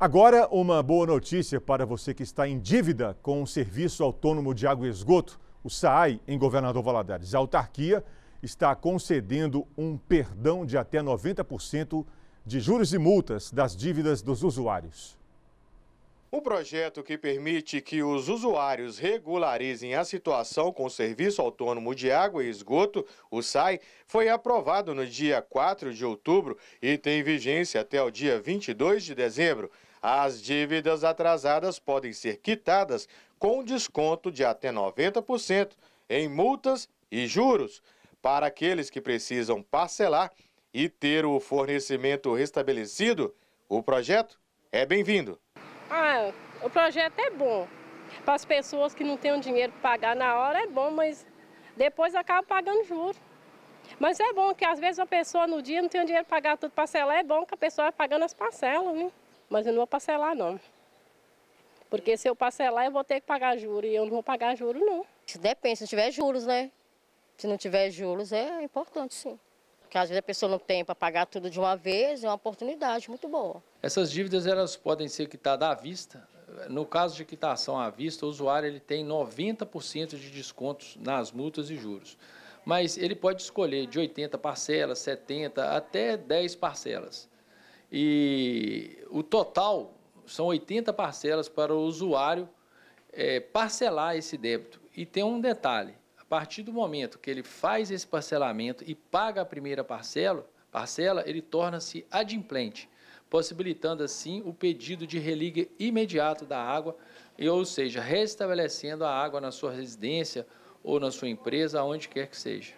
Agora, uma boa notícia para você que está em dívida com o Serviço Autônomo de Água e Esgoto, o SAAI, em Governador Valadares. A autarquia está concedendo um perdão de até 90% de juros e multas das dívidas dos usuários. O projeto que permite que os usuários regularizem a situação com o Serviço Autônomo de Água e Esgoto, o SAI, foi aprovado no dia 4 de outubro e tem vigência até o dia 22 de dezembro. As dívidas atrasadas podem ser quitadas com desconto de até 90% em multas e juros para aqueles que precisam parcelar e ter o fornecimento restabelecido. O projeto é bem-vindo. Ah, o projeto é bom. Para as pessoas que não têm dinheiro para pagar na hora é bom, mas depois acaba pagando juros. Mas é bom que às vezes a pessoa no dia não tem dinheiro para pagar tudo parcelar, é bom que a pessoa vai pagando as parcelas, né? Mas eu não vou parcelar, não. Porque se eu parcelar, eu vou ter que pagar juros. E eu não vou pagar juros, não. Depende, se não tiver juros, né? Se não tiver juros, é importante, sim. Porque às vezes a pessoa não tem para pagar tudo de uma vez, é uma oportunidade muito boa. Essas dívidas elas podem ser quitadas tá à vista. No caso de quitação tá à vista, o usuário ele tem 90% de descontos nas multas e juros. Mas ele pode escolher de 80 parcelas, 70 até 10 parcelas. E o total são 80 parcelas para o usuário é, parcelar esse débito. E tem um detalhe: a partir do momento que ele faz esse parcelamento e paga a primeira parcela, parcela ele torna-se adimplente, possibilitando assim o pedido de relíquia imediato da água, e, ou seja, restabelecendo a água na sua residência ou na sua empresa, onde quer que seja.